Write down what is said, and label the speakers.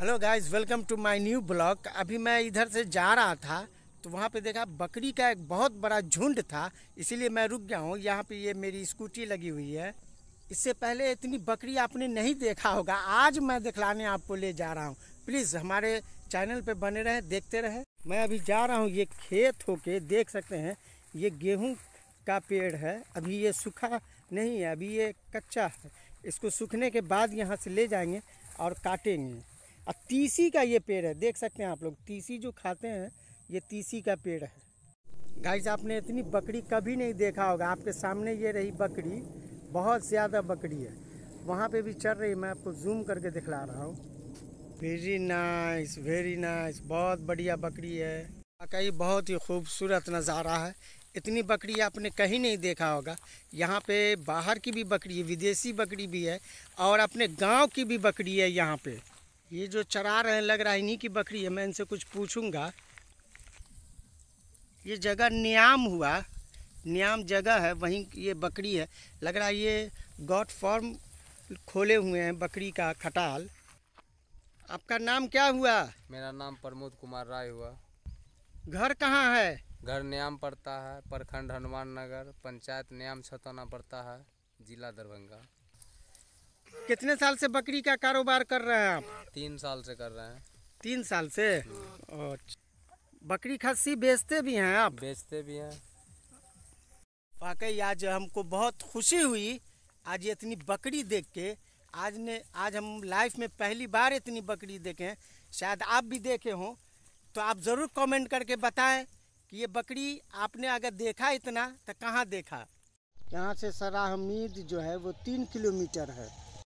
Speaker 1: Hello guys welcome to my new blog अभी मैं इधर से जा रहा था तो वहाँ पे देखा बकरी का एक बहुत बड़ा झुंड था इसीलिए मैं रुक गया हूँ यहाँ पे ये मेरी स्कूटी लगी हुई है इससे पहले इतनी बकरी आपने नहीं देखा होगा आज मैं दिखलाने आपको ले जा रहा हूँ प्लीज़ हमारे चैनल पर बने रहें देखते रहे मैं अभी जा रहा हूँ ये खेत हो के देख सकते हैं ये गेहूँ का पेड़ है अभी ये सूखा नहीं है अभी ये कच्चा है इसको सूखने के बाद यहाँ से ले जाएंगे और काटेंगे और तीसी का ये पेड़ है देख सकते हैं आप लोग तीसी जो खाते हैं ये तीसी का पेड़ है गाइस आपने इतनी बकरी कभी नहीं देखा होगा आपके सामने ये रही बकरी बहुत ज़्यादा बकरी है वहाँ पे भी चढ़ रही मैं आपको जूम करके दिखला रहा हूँ वेरी नाइस वेरी नाइस बहुत बढ़िया बकरी है वाकई बहुत ही खूबसूरत नज़ारा है इतनी बकरी आपने कहीं नहीं देखा होगा यहाँ पे बाहर की भी बकरी है विदेशी बकरी भी है और अपने गांव की भी बकरी है यहाँ पे ये जो चरा रहे हैं लग रहा है इन्हीं की बकरी है मैं इनसे कुछ पूछूंगा ये जगह न्याम हुआ न्याम जगह है वहीं ये बकरी है लग रहा है ये गॉड फॉर्म खोले हुए हैं बकरी का खटाल आपका नाम क्या हुआ मेरा नाम प्रमोद कुमार राय हुआ घर कहाँ है घर न्याम पड़ता है प्रखंड हनुमान नगर पंचायत न्याम छतौना पड़ता है जिला दरभंगा कितने साल से बकरी का कारोबार कर रहे हैं आप तीन साल से कर रहे हैं तीन साल से हम्म। अच्छा। बकरी खस्सी बेचते भी हैं आप बेचते भी हैं वाकई आज हमको बहुत खुशी हुई आज इतनी बकरी देख के आज ने आज हम लाइफ में पहली बार इतनी बकरी देखें शायद आप भी देखे हों तो आप ज़रूर कमेंट करके बताएं कि ये बकरी आपने अगर देखा इतना तो कहाँ देखा यहाँ से सराहमीद जो है वो तीन किलोमीटर है